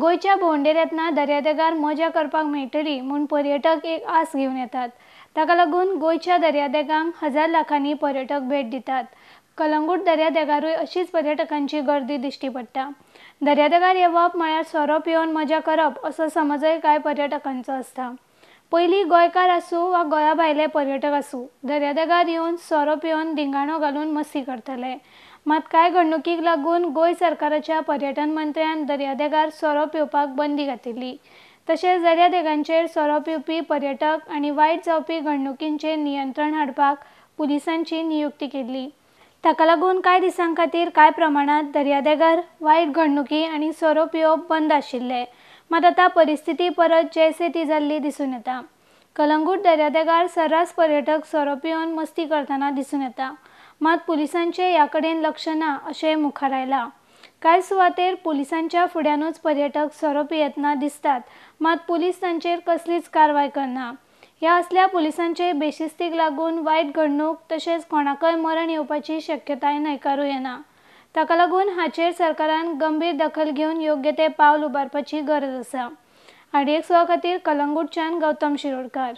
गोंयच्या येतना दर्यादेगार मजा करपाक मेळटली म्हूण पर्यटक एक आस घेवन येतात ताका लागून गोंयच्या दर्यादेगांक हजार लाखांनी पर्यटक भेट दितात कलंगूट दर्यादेगारूय अशीच पर्यटकांची गर्दी दिश्टी पडटा दर्यादेगार येवप म्हळ्यार सोरो पिवन मजा करप असो समजय कांय पर्यटकांचो आसता पयलीं गोंयकार आसूं वा गोंया भायले पर्यटक आसूं दर्यादेगार येवन सोरो पिवन धिंगाणो घालून मस्ती करतले मात काय घडणुकीक लागून गोय सरकाराच्या पर्यटन मंत्र्यान दर्यादेगार सोरो पिवपाक बंदी घातिल्ली तशेंच दर्यादेगांचेर सोरो पिवपी पर्यटक आनी वायट जावपी घडणुकींचेर नियंत्रण हाडपाक पुलिसांची नियुक्ती केल्ली ताका लागून कांय दिसां खातीर कांय प्रमाणांत दर्यादेगार वायट घडणुकी आनी सोरो पिवप बंद आशिल्ले मात आतां परिस्थिती परत जैसे ती जाल्ली दिसून येता कलंगूट दर्यादेगार सर्रास पर्यटक सोरो पिवन मस्ती करतना दिसून येता मात पुलिसांचे याकडे लक्ष ना अशें मुखार आयलां सुवातेर पोलिसांच्या फुड्यानूच पर्यटक सरोप येतना दिसतात मात पुलीस तांचेर कसलीच कारवाय करना ह्या असल्या पोलिसांचे बेशिस्तीक लागून वाईट घडणूक तसेच कोणाकय मरण येवपाची शक्यताय न्हयकारूं येना ताका लागून हाचेर सरकारान गंभीर दखल घेऊन योग्य ते पावल उबारपाची गरज असा आडयेक सुवा खातीर कलंगूटच्यान गौतम शिरोडकर